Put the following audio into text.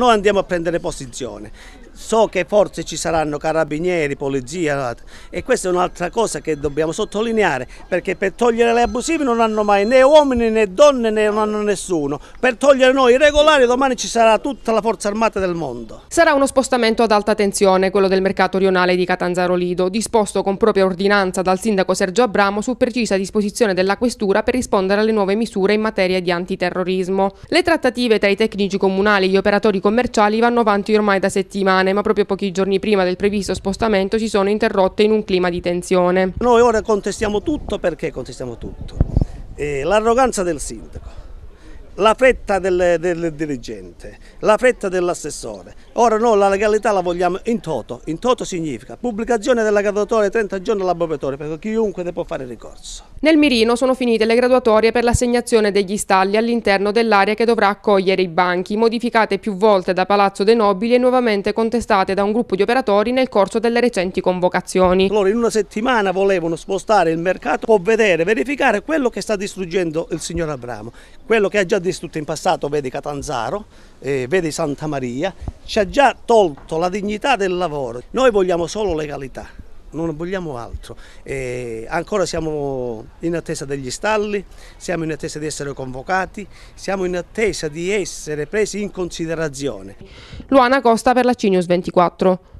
noi andiamo a prendere posizione So che forse ci saranno carabinieri, polizia e questa è un'altra cosa che dobbiamo sottolineare perché per togliere le abusive non hanno mai né uomini né donne né non hanno nessuno. Per togliere noi i regolari domani ci sarà tutta la forza armata del mondo. Sarà uno spostamento ad alta tensione quello del mercato rionale di Catanzaro Lido disposto con propria ordinanza dal sindaco Sergio Abramo su precisa disposizione della questura per rispondere alle nuove misure in materia di antiterrorismo. Le trattative tra i tecnici comunali e gli operatori commerciali vanno avanti ormai da settimane settimane, ma proprio pochi giorni prima del previsto spostamento si sono interrotte in un clima di tensione. Noi ora contestiamo tutto perché contestiamo tutto. Eh, l'arroganza del sindaco la fretta del, del, dirigente, la fretta dell'assessore. Ora noi la legalità la vogliamo in toto, in toto significa pubblicazione della graduatoria 30 giorni all'abbevatore perché chiunque ne può fare ricorso. Nel mirino sono finite le graduatorie per l'assegnazione degli stalli all'interno dell'area che dovrà accogliere i banchi, modificate più volte da Palazzo dei Nobili e nuovamente contestate da un gruppo di operatori nel corso delle recenti convocazioni. Loro in una settimana volevano spostare il mercato, può vedere, verificare quello che sta distruggendo il signor Abramo, quello che ha già distrutto in passato, vedi Catanzaro, eh, vedi Santa Maria, ci ha già tolto la dignità del lavoro. Noi vogliamo solo legalità, non vogliamo altro. Eh, ancora siamo in attesa degli stalli, siamo in attesa di essere convocati, siamo in attesa di essere presi in considerazione. Luana Costa per la Cinius 24.